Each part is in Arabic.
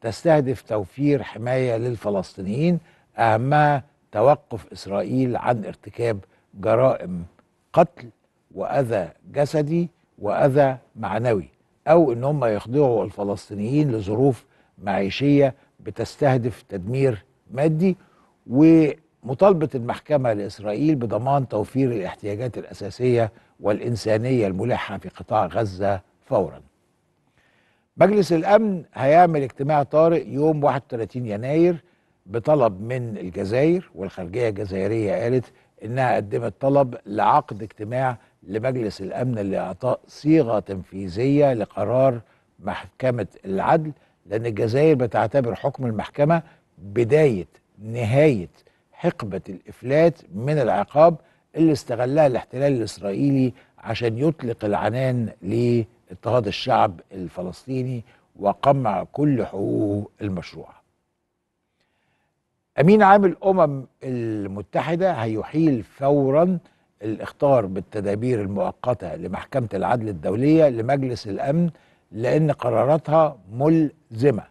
تستهدف توفير حماية للفلسطينيين أهمها توقف إسرائيل عن ارتكاب جرائم قتل وأذى جسدي وأذى معنوي أو إن هم يخضعوا الفلسطينيين لظروف معيشية بتستهدف تدمير مادي ومطالبة المحكمة لإسرائيل بضمان توفير الاحتياجات الأساسية والإنسانية الملحة في قطاع غزة فوراً مجلس الامن هيعمل اجتماع طارئ يوم 31 يناير بطلب من الجزائر والخارجيه الجزائريه قالت انها قدمت طلب لعقد اجتماع لمجلس الامن لاعطاء صيغه تنفيذيه لقرار محكمه العدل لان الجزائر بتعتبر حكم المحكمه بدايه نهايه حقبه الافلات من العقاب اللي استغلها الاحتلال الاسرائيلي عشان يطلق العنان ليه اضطهاد الشعب الفلسطيني وقمع كل حقوقه المشروعه امين عام الامم المتحده هيحيل فورا الاخطار بالتدابير المؤقته لمحكمه العدل الدوليه لمجلس الامن لان قراراتها ملزمه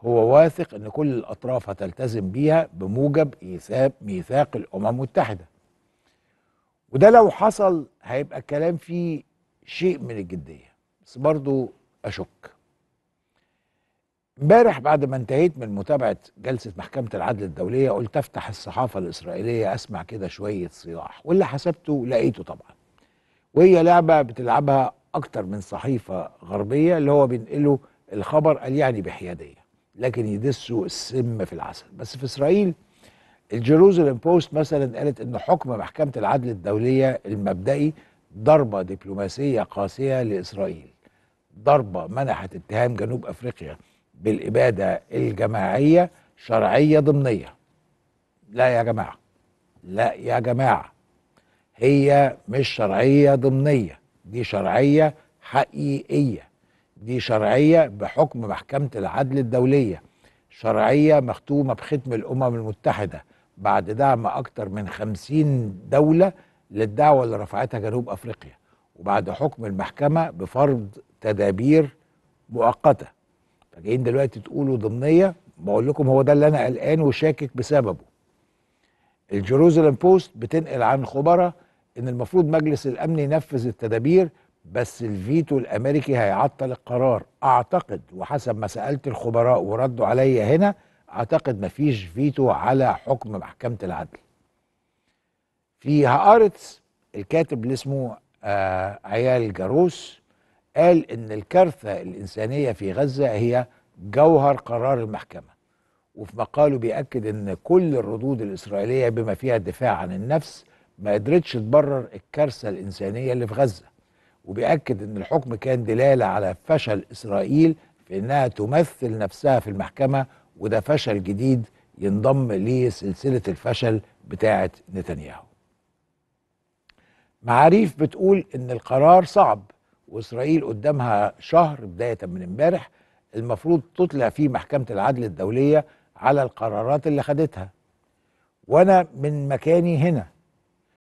هو واثق ان كل الاطراف هتلتزم بيها بموجب ميثاق الامم المتحده وده لو حصل هيبقى الكلام فيه شيء من الجديه بس برضو أشك امبارح بعد ما انتهيت من متابعة جلسة محكمة العدل الدولية قلت أفتح الصحافة الإسرائيلية أسمع كده شوية صياح واللي حسبته لقيته طبعا وهي لعبة بتلعبها أكتر من صحيفة غربية اللي هو بينقله الخبر قال يعني بحيادية لكن يدسوا السم في العسل بس في إسرائيل الجيروزلم بوست مثلا قالت أن حكم محكمة العدل الدولية المبدئي ضربة دبلوماسية قاسية لإسرائيل ضربة منحت اتهام جنوب أفريقيا بالإبادة الجماعية شرعية ضمنية لا يا جماعة لا يا جماعة هي مش شرعية ضمنية دي شرعية حقيقية دي شرعية بحكم محكمة العدل الدولية شرعية مختومة بختم الأمم المتحدة بعد دعم أكتر من خمسين دولة للدعوة اللي رفعتها جنوب أفريقيا وبعد حكم المحكمة بفرض تدابير مؤقته فجايين دلوقتي تقولوا ضمنيه بقول لكم هو ده اللي انا قلقان وشاكك بسببه الجيروزلم بوست بتنقل عن خبراء ان المفروض مجلس الامن ينفذ التدابير بس الفيتو الامريكي هيعطل القرار اعتقد وحسب ما سالت الخبراء وردوا عليا هنا اعتقد مفيش فيتو على حكم محكمه العدل في هآرتس الكاتب اللي اسمه آه عيال جاروس قال ان الكارثه الانسانيه في غزه هي جوهر قرار المحكمه وفي مقاله بيأكد ان كل الردود الاسرائيليه بما فيها الدفاع عن النفس ما قدرتش تبرر الكارثه الانسانيه اللي في غزه وبيأكد ان الحكم كان دلاله على فشل اسرائيل في انها تمثل نفسها في المحكمه وده فشل جديد ينضم لسلسله الفشل بتاعه نتنياهو. معاريف بتقول ان القرار صعب واسرائيل قدامها شهر بدايه من امبارح المفروض تطلع فيه محكمه العدل الدوليه على القرارات اللي خدتها وانا من مكاني هنا